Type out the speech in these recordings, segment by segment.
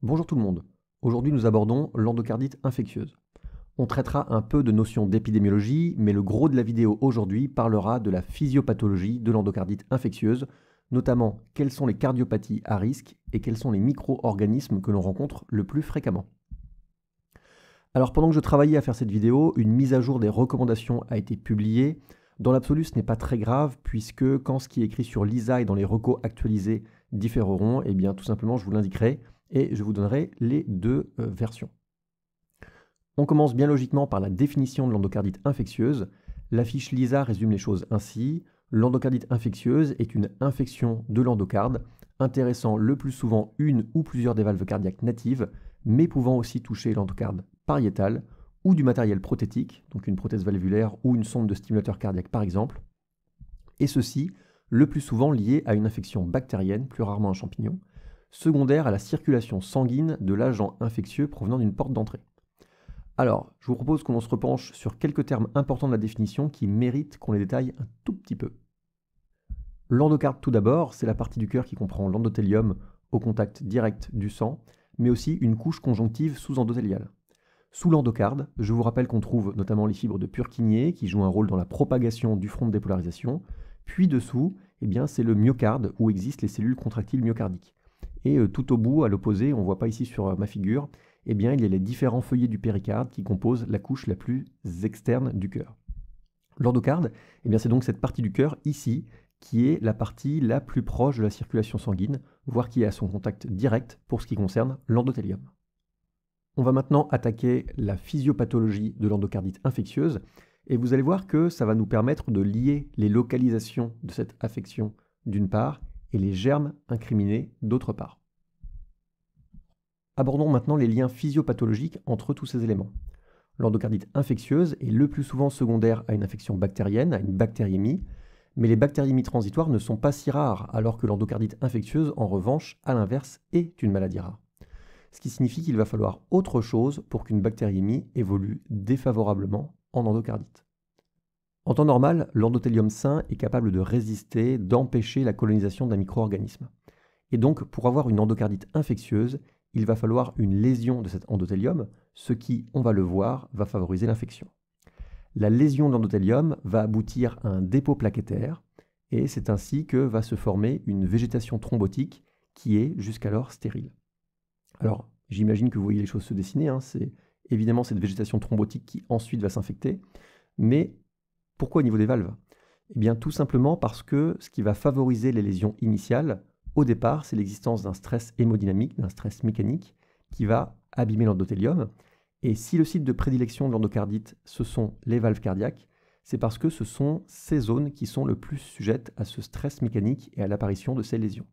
Bonjour tout le monde. Aujourd'hui, nous abordons l'endocardite infectieuse. On traitera un peu de notions d'épidémiologie, mais le gros de la vidéo aujourd'hui parlera de la physiopathologie de l'endocardite infectieuse, notamment quelles sont les cardiopathies à risque et quels sont les micro-organismes que l'on rencontre le plus fréquemment. Alors pendant que je travaillais à faire cette vidéo, une mise à jour des recommandations a été publiée. Dans l'absolu, ce n'est pas très grave puisque quand ce qui est écrit sur l'ISA et dans les recos actualisés différeront, et eh bien tout simplement je vous l'indiquerai et je vous donnerai les deux euh, versions. On commence bien logiquement par la définition de l'endocardite infectieuse. L'affiche LISA résume les choses ainsi. L'endocardite infectieuse est une infection de l'endocarde, intéressant le plus souvent une ou plusieurs des valves cardiaques natives, mais pouvant aussi toucher l'endocarde pariétale ou du matériel prothétique, donc une prothèse valvulaire ou une sonde de stimulateur cardiaque par exemple, et ceci le plus souvent lié à une infection bactérienne, plus rarement un champignon, secondaire à la circulation sanguine de l'agent infectieux provenant d'une porte d'entrée. Alors, je vous propose qu'on se repenche sur quelques termes importants de la définition qui méritent qu'on les détaille un tout petit peu. L'endocarde tout d'abord, c'est la partie du cœur qui comprend l'endothélium au contact direct du sang, mais aussi une couche conjonctive sous-endothéliale. Sous l'endocarde, je vous rappelle qu'on trouve notamment les fibres de Purkinje qui jouent un rôle dans la propagation du front de dépolarisation, puis dessous, eh bien, c'est le myocarde où existent les cellules contractiles myocardiques. Et euh, tout au bout, à l'opposé, on ne voit pas ici sur euh, ma figure, eh bien, il y a les différents feuillets du péricarde qui composent la couche la plus externe du cœur. L'endocarde, eh bien, c'est donc cette partie du cœur ici qui est la partie la plus proche de la circulation sanguine, voire qui est à son contact direct pour ce qui concerne l'endothélium. On va maintenant attaquer la physiopathologie de l'endocardite infectieuse et vous allez voir que ça va nous permettre de lier les localisations de cette affection d'une part et les germes incriminés d'autre part. Abordons maintenant les liens physiopathologiques entre tous ces éléments. L'endocardite infectieuse est le plus souvent secondaire à une infection bactérienne, à une bactériémie, mais les bactériémies transitoires ne sont pas si rares, alors que l'endocardite infectieuse, en revanche, à l'inverse, est une maladie rare. Ce qui signifie qu'il va falloir autre chose pour qu'une bactériémie évolue défavorablement en endocardite. En temps normal, l'endothélium sain est capable de résister, d'empêcher la colonisation d'un micro-organisme. Et donc, pour avoir une endocardite infectieuse, il va falloir une lésion de cet endothélium, ce qui, on va le voir, va favoriser l'infection. La lésion de l'endothélium va aboutir à un dépôt plaquettaire, et c'est ainsi que va se former une végétation thrombotique qui est jusqu'alors stérile. Alors, j'imagine que vous voyez les choses se dessiner, hein, c'est évidemment cette végétation thrombotique qui ensuite va s'infecter, mais pourquoi au niveau des valves Eh bien tout simplement parce que ce qui va favoriser les lésions initiales, au départ, c'est l'existence d'un stress hémodynamique, d'un stress mécanique, qui va abîmer l'endothélium. Et si le site de prédilection de l'endocardite, ce sont les valves cardiaques, c'est parce que ce sont ces zones qui sont le plus sujettes à ce stress mécanique et à l'apparition de ces lésions.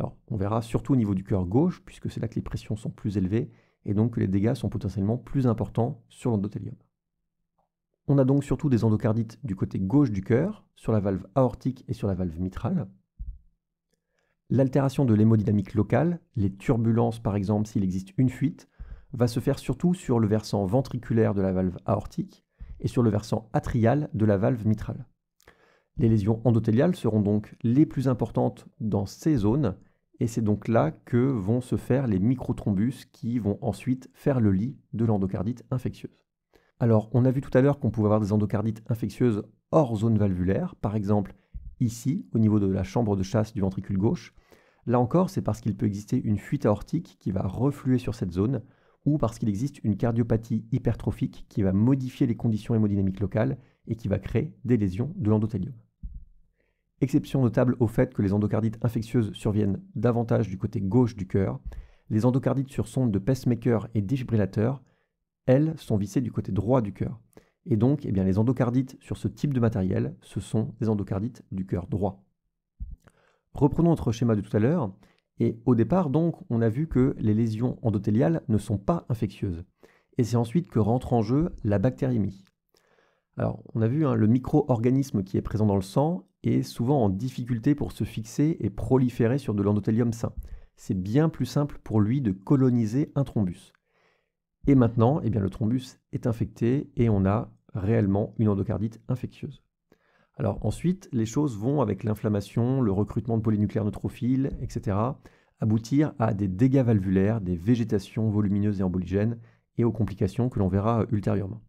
Alors, on verra surtout au niveau du cœur gauche, puisque c'est là que les pressions sont plus élevées et donc que les dégâts sont potentiellement plus importants sur l'endothélium. On a donc surtout des endocardites du côté gauche du cœur, sur la valve aortique et sur la valve mitrale. L'altération de l'hémodynamique locale, les turbulences par exemple s'il existe une fuite, va se faire surtout sur le versant ventriculaire de la valve aortique et sur le versant atrial de la valve mitrale. Les lésions endothéliales seront donc les plus importantes dans ces zones, et c'est donc là que vont se faire les microthrombus qui vont ensuite faire le lit de l'endocardite infectieuse. Alors, on a vu tout à l'heure qu'on pouvait avoir des endocardites infectieuses hors zone valvulaire, par exemple ici, au niveau de la chambre de chasse du ventricule gauche. Là encore, c'est parce qu'il peut exister une fuite aortique qui va refluer sur cette zone, ou parce qu'il existe une cardiopathie hypertrophique qui va modifier les conditions hémodynamiques locales et qui va créer des lésions de l'endothélium. Exception notable au fait que les endocardites infectieuses surviennent davantage du côté gauche du cœur, les endocardites sur sonde de pacemaker et défibrillateur elles, sont vissées du côté droit du cœur. Et donc, eh bien, les endocardites sur ce type de matériel, ce sont des endocardites du cœur droit. Reprenons notre schéma de tout à l'heure. Et au départ, donc, on a vu que les lésions endothéliales ne sont pas infectieuses. Et c'est ensuite que rentre en jeu la bactériémie. Alors, on a vu hein, le micro-organisme qui est présent dans le sang est souvent en difficulté pour se fixer et proliférer sur de l'endothélium sain. C'est bien plus simple pour lui de coloniser un thrombus. Et maintenant, eh bien, le thrombus est infecté et on a réellement une endocardite infectieuse. Alors ensuite, les choses vont avec l'inflammation, le recrutement de polynucléaires neutrophiles, etc., aboutir à des dégâts valvulaires, des végétations volumineuses et emboligènes, et aux complications que l'on verra ultérieurement.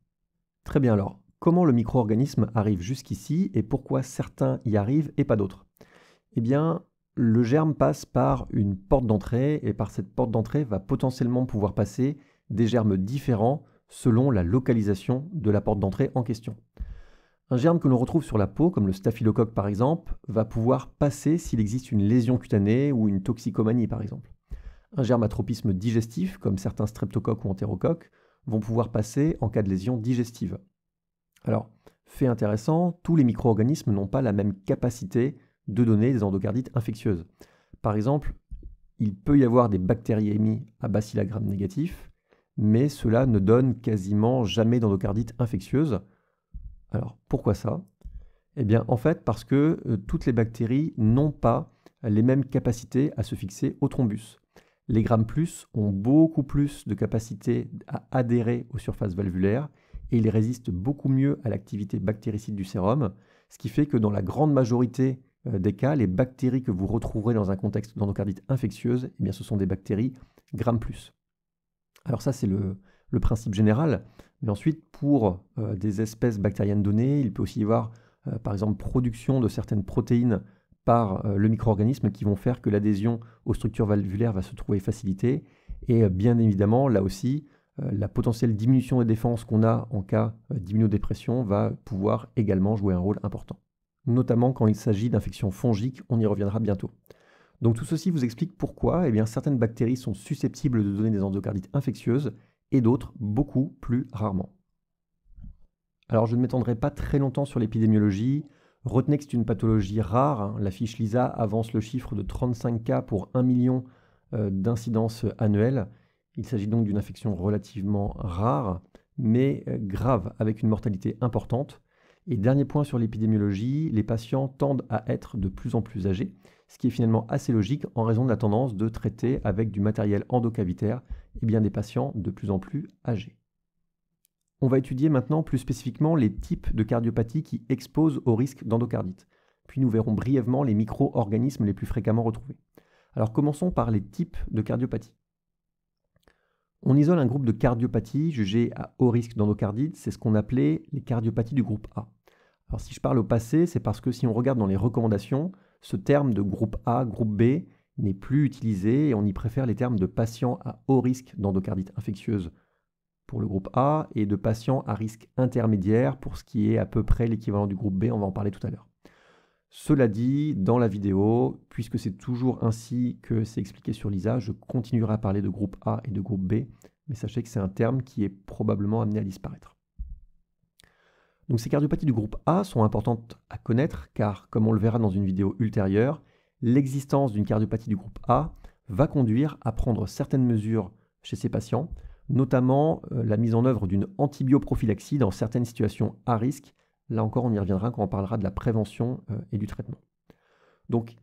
Très bien alors, comment le micro-organisme arrive jusqu'ici et pourquoi certains y arrivent et pas d'autres Eh bien, le germe passe par une porte d'entrée, et par cette porte d'entrée va potentiellement pouvoir passer des germes différents selon la localisation de la porte d'entrée en question. Un germe que l'on retrouve sur la peau, comme le staphylocoque par exemple, va pouvoir passer s'il existe une lésion cutanée ou une toxicomanie par exemple. Un germe à tropisme digestif, comme certains streptocoques ou entérocoques, vont pouvoir passer en cas de lésion digestive. Alors, fait intéressant, tous les micro-organismes n'ont pas la même capacité de donner des endocardites infectieuses. Par exemple, il peut y avoir des bactéries bactériémies à bacillogramme négatif, mais cela ne donne quasiment jamais d'endocardite infectieuse. Alors pourquoi ça Eh bien en fait parce que euh, toutes les bactéries n'ont pas les mêmes capacités à se fixer au thrombus. Les Gram+, plus ont beaucoup plus de capacité à adhérer aux surfaces valvulaires et ils résistent beaucoup mieux à l'activité bactéricide du sérum, ce qui fait que dans la grande majorité euh, des cas, les bactéries que vous retrouverez dans un contexte d'endocardite infectieuse, eh bien, ce sont des bactéries gram plus. Alors ça, c'est le, principe général. Mais ensuite, pour euh, des espèces bactériennes données, il peut aussi y avoir, euh, par exemple, production de certaines protéines par euh, le micro-organisme qui vont faire que l'adhésion aux structures valvulaires va se trouver facilitée. Et bien évidemment, là aussi, la potentielle diminution des défenses qu'on a en cas d'immunodépression va pouvoir également jouer un rôle important, notamment quand il s'agit d'infections fongiques, on y reviendra bientôt. Donc tout ceci vous explique pourquoi eh bien, certaines bactéries sont susceptibles de donner des endocardites infectieuses et d'autres beaucoup plus rarement. Alors je ne m'étendrai pas très longtemps sur l'épidémiologie. Retenez que c'est une pathologie rare. Hein. La fiche LISA avance le chiffre de 35 cas pour 1 million euh, d'incidences annuelles. Il s'agit donc d'une infection relativement rare, mais euh, grave, avec une mortalité importante. Et dernier point sur l'épidémiologie, les patients tendent à être de plus en plus âgés, ce qui est finalement assez logique en raison de la tendance de traiter avec du matériel endocavitaire et bien des patients de plus en plus âgés. On va étudier maintenant plus spécifiquement les types de cardiopathies qui exposent au risque d'endocardite, puis nous verrons brièvement les micro-organismes les plus fréquemment retrouvés. Alors commençons par les types de cardiopathies. On isole un groupe de cardiopathies jugé à haut risque d'endocardite, c'est ce qu'on appelait les cardiopathies du groupe A. Alors si je parle au passé, c'est parce que si on regarde dans les recommandations, ce terme de groupe A, groupe B n'est plus utilisé et on y préfère les termes de patients à haut risque d'endocardite infectieuse pour le groupe A et de patients à risque intermédiaire pour ce qui est à peu près l'équivalent du groupe B, on va en parler tout à l'heure. Cela dit, dans la vidéo, puisque c'est toujours ainsi que c'est expliqué sur l'ISA, je continuerai à parler de groupe A et de groupe B, mais sachez que c'est un terme qui est probablement amené à disparaître. Donc ces cardiopathies du groupe A sont importantes à connaître car, comme on le verra dans une vidéo ultérieure, l'existence d'une cardiopathie du groupe A va conduire à prendre certaines mesures chez ces patients, notamment euh, la mise en œuvre d'une antibioprophylaxie dans certaines situations à risque. Là encore, on y reviendra quand on parlera de la prévention euh, et du traitement. Donc,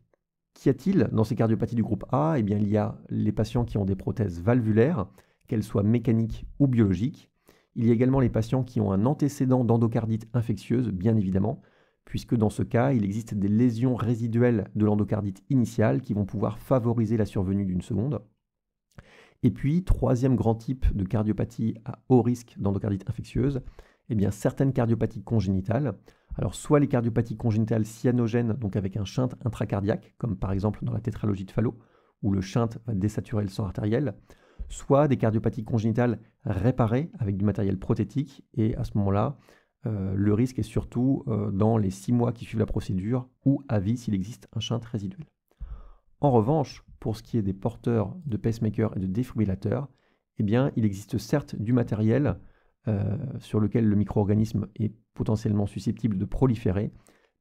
qu'y a-t-il dans ces cardiopathies du groupe A Eh bien, il y a les patients qui ont des prothèses valvulaires, qu'elles soient mécaniques ou biologiques, il y a également les patients qui ont un antécédent d'endocardite infectieuse, bien évidemment, puisque dans ce cas, il existe des lésions résiduelles de l'endocardite initiale qui vont pouvoir favoriser la survenue d'une seconde. Et puis, troisième grand type de cardiopathie à haut risque d'endocardite infectieuse, eh bien, certaines cardiopathies congénitales. Alors, soit les cardiopathies congénitales cyanogènes, donc avec un shunt intracardiaque, comme par exemple dans la tétralogie de Fallot, où le shunt va désaturer le sang artériel, soit des cardiopathies congénitales réparées avec du matériel prothétique, et à ce moment-là, euh, le risque est surtout euh, dans les six mois qui suivent la procédure ou à vie s'il existe un shunt résiduel. En revanche, pour ce qui est des porteurs de pacemakers et de défibrillateurs, eh bien, il existe certes du matériel euh, sur lequel le micro-organisme est potentiellement susceptible de proliférer,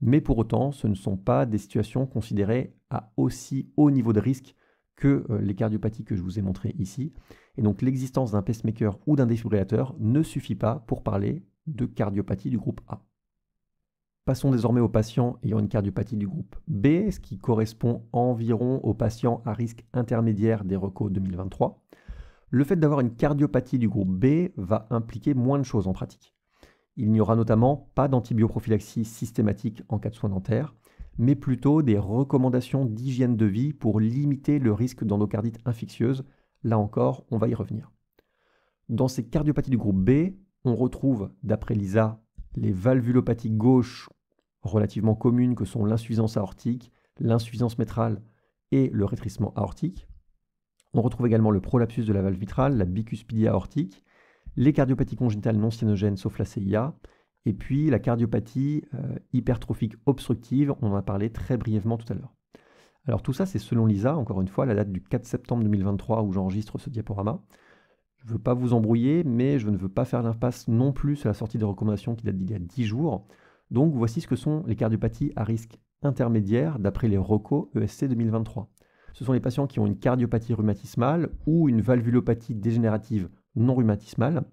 mais pour autant, ce ne sont pas des situations considérées à aussi haut niveau de risque que euh, les cardiopathies que je vous ai montrées ici. Et donc l'existence d'un pacemaker ou d'un défibrillateur ne suffit pas pour parler de cardiopathie du groupe A. Passons désormais aux patients ayant une cardiopathie du groupe B, ce qui correspond environ aux patients à risque intermédiaire des RECO 2023. Le fait d'avoir une cardiopathie du groupe B va impliquer moins de choses en pratique. Il n'y aura notamment pas d'antibioprophylaxie systématique en cas de soins dentaires, mais plutôt des recommandations d'hygiène de vie pour limiter le risque d'endocardite infectieuse. Là encore, on va y revenir. Dans ces cardiopathies du groupe B, on retrouve, d'après Lisa, les valvulopathies gauches relativement communes que sont l'insuffisance aortique, l'insuffisance métrale et le rétrissement aortique. On retrouve également le prolapsus de la valve vitrale, la bicuspidie aortique, les cardiopathies congénitales non cyanogènes sauf la CIA et puis la cardiopathie euh, hypertrophique obstructive, on en a parlé très brièvement tout à l'heure. Alors tout ça, c'est selon Lisa, encore une fois, la date du 4 septembre 2023 où j'enregistre ce diaporama. Je ne veux pas vous embrouiller, mais je ne veux pas faire l'impasse non plus sur la sortie des recommandations qui date d'il y a 10 jours. Donc voici ce que sont les cardiopathies à risque intermédiaire d'après les ROCO ESC 2023. Ce sont les patients qui ont une cardiopathie rhumatismale ou une valvulopathie dégénérative non rhumatismale,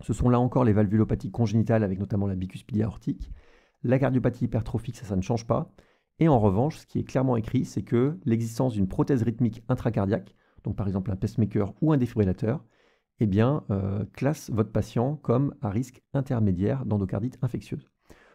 ce sont là encore les valvulopathies congénitales avec notamment la bicuspidia aortique. La cardiopathie hypertrophique, ça, ça ne change pas. Et en revanche, ce qui est clairement écrit, c'est que l'existence d'une prothèse rythmique intracardiaque, donc par exemple un pacemaker ou un défibrillateur, eh bien, euh, classe votre patient comme à risque intermédiaire d'endocardite infectieuse.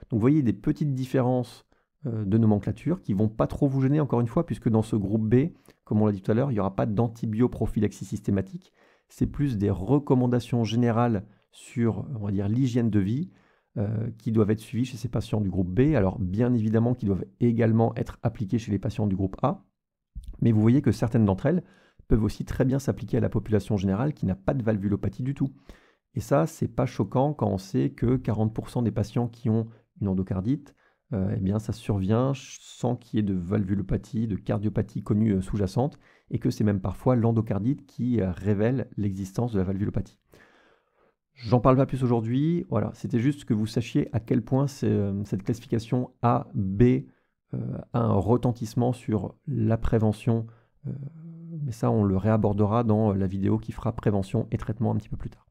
Donc vous voyez des petites différences euh, de nomenclature qui vont pas trop vous gêner encore une fois, puisque dans ce groupe B, comme on l'a dit tout à l'heure, il n'y aura pas d'antibioprophylaxie systématique. C'est plus des recommandations générales sur, on va dire, l'hygiène de vie euh, qui doivent être suivies chez ces patients du groupe B. Alors, bien évidemment, qui doivent également être appliqués chez les patients du groupe A. Mais vous voyez que certaines d'entre elles peuvent aussi très bien s'appliquer à la population générale qui n'a pas de valvulopathie du tout. Et ça, c'est pas choquant quand on sait que 40% des patients qui ont une endocardite, euh, eh bien, ça survient sans qu'il y ait de valvulopathie, de cardiopathie connue euh, sous-jacente, et que c'est même parfois l'endocardite qui révèle l'existence de la valvulopathie. J'en parle pas plus aujourd'hui. Voilà, c'était juste que vous sachiez à quel point euh, cette classification A, B euh, a un retentissement sur la prévention. Euh, mais ça, on le réabordera dans la vidéo qui fera prévention et traitement un petit peu plus tard.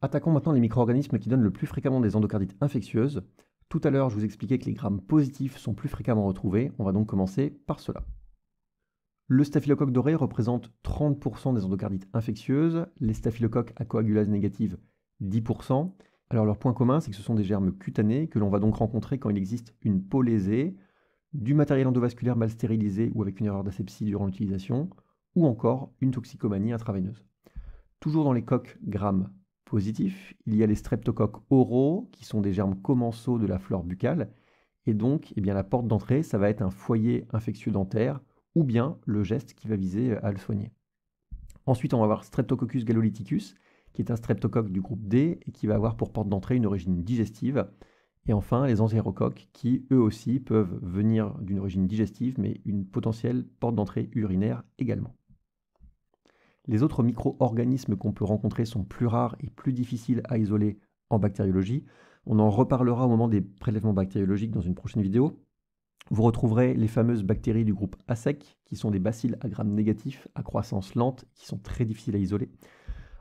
Attaquons maintenant les micro-organismes qui donnent le plus fréquemment des endocardites infectieuses. Tout à l'heure, je vous expliquais que les grammes positifs sont plus fréquemment retrouvés. On va donc commencer par cela. Le staphylocoque doré représente 30% des endocardites infectieuses, les staphylocoques à coagulase négative 10%. Alors leur point commun, c'est que ce sont des germes cutanés que l'on va donc rencontrer quand il existe une peau lésée, du matériel endovasculaire mal stérilisé ou avec une erreur d'asepsie durant l'utilisation, ou encore une toxicomanie intraveineuse. Toujours dans les coques grammes positifs, il y a les streptocoques oraux, qui sont des germes commensaux de la flore buccale, et donc eh bien, la porte d'entrée, ça va être un foyer infectieux dentaire ou bien le geste qui va viser euh, à le soigner. Ensuite, on va avoir Streptococcus gallolyticus, qui est un streptocoque du groupe D et qui va avoir pour porte d'entrée une origine digestive. Et enfin, les enzérocoques qui eux aussi peuvent venir d'une origine digestive, mais une potentielle porte d'entrée urinaire également. Les autres micro-organismes qu'on peut rencontrer sont plus rares et plus difficiles à isoler en bactériologie. On en reparlera au moment des prélèvements bactériologiques dans une prochaine vidéo. Vous retrouverez les fameuses bactéries du groupe ASEC, qui sont des bacilles à grammes négatifs, à croissance lente, qui sont très difficiles à isoler.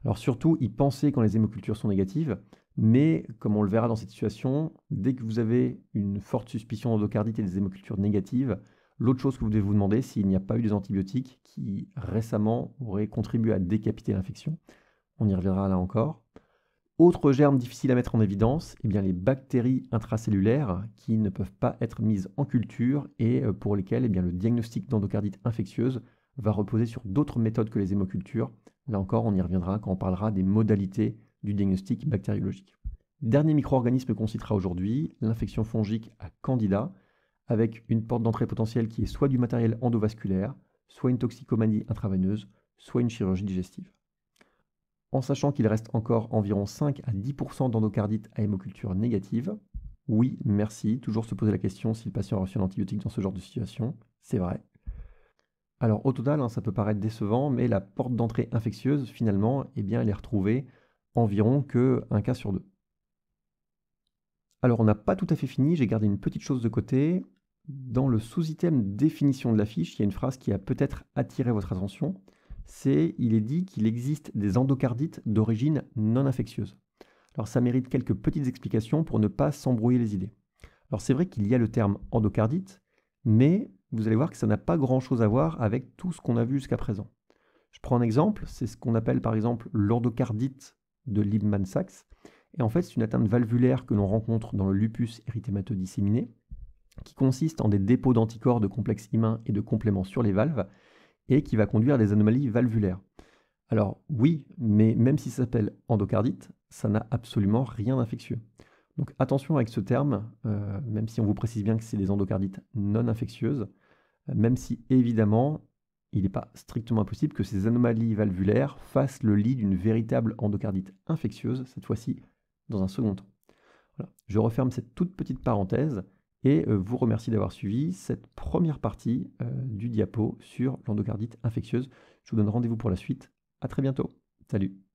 Alors surtout, y penser quand les hémocultures sont négatives, mais comme on le verra dans cette situation, dès que vous avez une forte suspicion d'endocardite et des hémocultures négatives, l'autre chose que vous devez vous demander, s'il n'y a pas eu des antibiotiques qui récemment auraient contribué à décapiter l'infection, on y reviendra là encore. Autre germe difficile à mettre en évidence, eh bien les bactéries intracellulaires qui ne peuvent pas être mises en culture et euh, pour lesquelles eh bien le diagnostic d'endocardite infectieuse va reposer sur d'autres méthodes que les hémocultures. Là encore, on y reviendra quand on parlera des modalités du diagnostic bactériologique. Dernier micro-organisme qu'on citera aujourd'hui, l'infection fongique à Candida, avec une porte d'entrée potentielle qui est soit du matériel endovasculaire, soit une toxicomanie intraveineuse, soit une chirurgie digestive en sachant qu'il reste encore environ 5 à 10% d'endocardite à hémoculture négative. Oui, merci, toujours se poser la question si le patient a reçu un antibiotique dans ce genre de situation, c'est vrai. Alors au total, hein, ça peut paraître décevant, mais la porte d'entrée infectieuse, finalement, eh bien, elle est retrouvée environ que un cas sur deux. Alors on n'a pas tout à fait fini, j'ai gardé une petite chose de côté. Dans le sous-item définition de l'affiche, fiche, il y a une phrase qui a peut-être attiré votre attention c'est il est dit qu'il existe des endocardites d'origine non infectieuse. Alors ça mérite quelques petites explications pour ne pas s'embrouiller les idées. Alors c'est vrai qu'il y a le terme endocardite, mais vous allez voir que ça n'a pas grand-chose à voir avec tout ce qu'on a vu jusqu'à présent. Je prends un exemple, c'est ce qu'on appelle par exemple l'endocardite de liebmann Sachs, et en fait c'est une atteinte valvulaire que l'on rencontre dans le lupus érythémateux disséminé, qui consiste en des dépôts d'anticorps de complexes humains et de compléments sur les valves, et qui va conduire à des anomalies valvulaires. Alors oui, mais même si ça s'appelle endocardite, ça n'a absolument rien d'infectieux. Donc attention avec ce terme, euh, même si on vous précise bien que c'est des endocardites non infectieuses, euh, même si évidemment il n'est pas strictement impossible que ces anomalies valvulaires fassent le lit d'une véritable endocardite infectieuse, cette fois-ci dans un second temps. Je referme cette toute petite parenthèse et euh, vous remercie d'avoir suivi cette première partie euh, du diapo sur l'endocardite infectieuse. Je vous donne rendez-vous pour la suite. À très bientôt. Salut